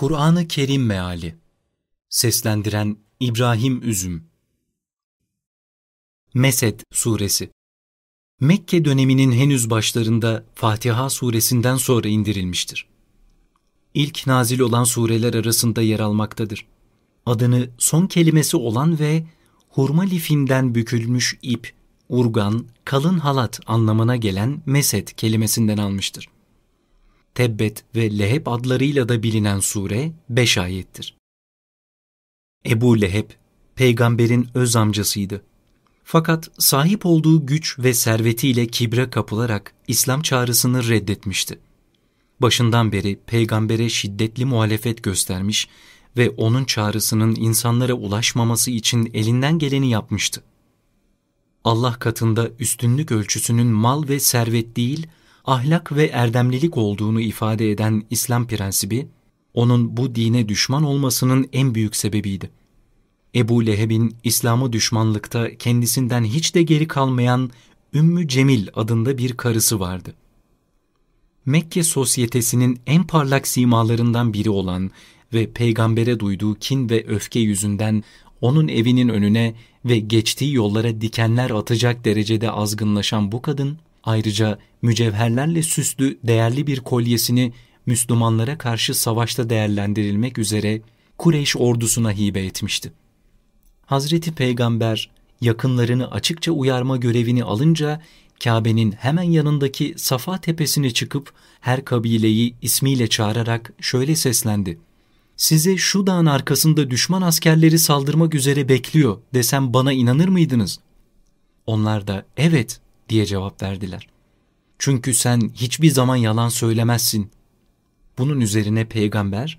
Kur'an-ı Kerim Meali Seslendiren İbrahim Üzüm Mesed Suresi Mekke döneminin henüz başlarında Fatiha suresinden sonra indirilmiştir. İlk nazil olan sureler arasında yer almaktadır. Adını son kelimesi olan ve hurma lifinden bükülmüş ip, urgan, kalın halat anlamına gelen mesed kelimesinden almıştır. Tebbet ve Leheb adlarıyla da bilinen sure 5 ayettir. Ebu Leheb, peygamberin öz amcasıydı. Fakat sahip olduğu güç ve servetiyle kibre kapılarak İslam çağrısını reddetmişti. Başından beri peygambere şiddetli muhalefet göstermiş ve onun çağrısının insanlara ulaşmaması için elinden geleni yapmıştı. Allah katında üstünlük ölçüsünün mal ve servet değil, ahlak ve erdemlilik olduğunu ifade eden İslam prensibi, onun bu dine düşman olmasının en büyük sebebiydi. Ebu Leheb'in İslam'a düşmanlıkta kendisinden hiç de geri kalmayan Ümmü Cemil adında bir karısı vardı. Mekke sosyetesinin en parlak simalarından biri olan ve peygambere duyduğu kin ve öfke yüzünden onun evinin önüne ve geçtiği yollara dikenler atacak derecede azgınlaşan bu kadın, Ayrıca mücevherlerle süslü değerli bir kolyesini Müslümanlara karşı savaşta değerlendirilmek üzere Kureyş ordusuna hibe etmişti. Hazreti Peygamber yakınlarını açıkça uyarma görevini alınca Kabe'nin hemen yanındaki Safa tepesine çıkıp her kabileyi ismiyle çağırarak şöyle seslendi. Size şu dağın arkasında düşman askerleri saldırmak üzere bekliyor desem bana inanır mıydınız? Onlar da evet diye cevap verdiler. Çünkü sen hiçbir zaman yalan söylemezsin. Bunun üzerine peygamber,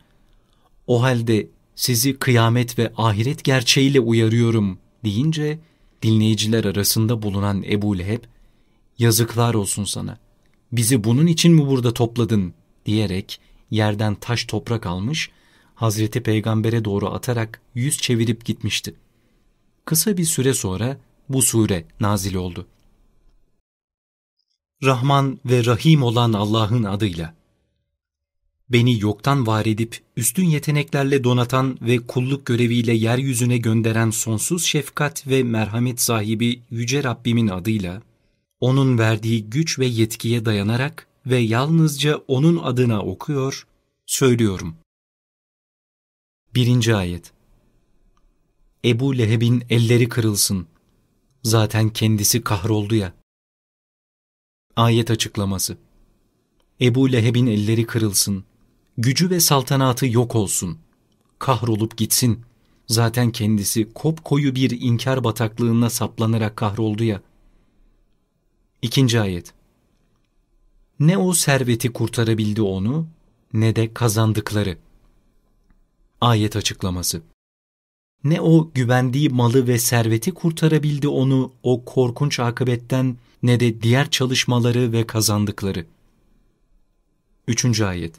o halde sizi kıyamet ve ahiret gerçeğiyle uyarıyorum deyince dinleyiciler arasında bulunan Ebu Leheb, yazıklar olsun sana, bizi bunun için mi burada topladın diyerek yerden taş toprak almış, Hazreti Peygamber'e doğru atarak yüz çevirip gitmişti. Kısa bir süre sonra bu sure nazil oldu. Rahman ve Rahim olan Allah'ın adıyla. Beni yoktan var edip üstün yeteneklerle donatan ve kulluk göreviyle yeryüzüne gönderen sonsuz şefkat ve merhamet sahibi Yüce Rabbimin adıyla, O'nun verdiği güç ve yetkiye dayanarak ve yalnızca O'nun adına okuyor, söylüyorum. 1. Ayet Ebu Leheb'in elleri kırılsın. Zaten kendisi kahroldu ya.'' Ayet açıklaması Ebu Leheb'in elleri kırılsın, gücü ve saltanatı yok olsun, kahrolup gitsin. Zaten kendisi kopkoyu bir inkar bataklığına saplanarak kahroldu ya. İkinci ayet Ne o serveti kurtarabildi onu, ne de kazandıkları. Ayet açıklaması ne o güvendiği malı ve serveti kurtarabildi onu o korkunç akıbetten ne de diğer çalışmaları ve kazandıkları. Üçüncü Ayet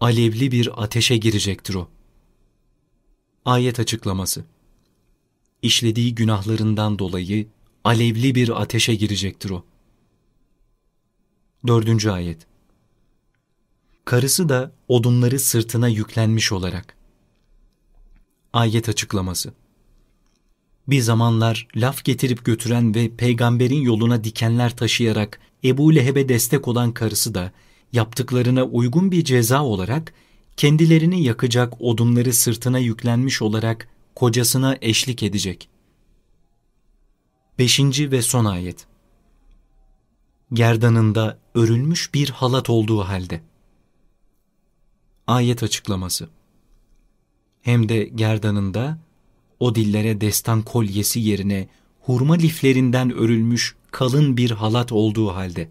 Alevli bir ateşe girecektir o. Ayet açıklaması İşlediği günahlarından dolayı alevli bir ateşe girecektir o. Dördüncü Ayet Karısı da odunları sırtına yüklenmiş olarak. Ayet açıklaması Bir zamanlar laf getirip götüren ve peygamberin yoluna dikenler taşıyarak Ebu Leheb'e destek olan karısı da yaptıklarına uygun bir ceza olarak kendilerini yakacak odunları sırtına yüklenmiş olarak kocasına eşlik edecek. 5. ve son ayet Gerdanında örülmüş bir halat olduğu halde. Ayet açıklaması hem de gerdanında o dillere destan kolyesi yerine hurma liflerinden örülmüş kalın bir halat olduğu halde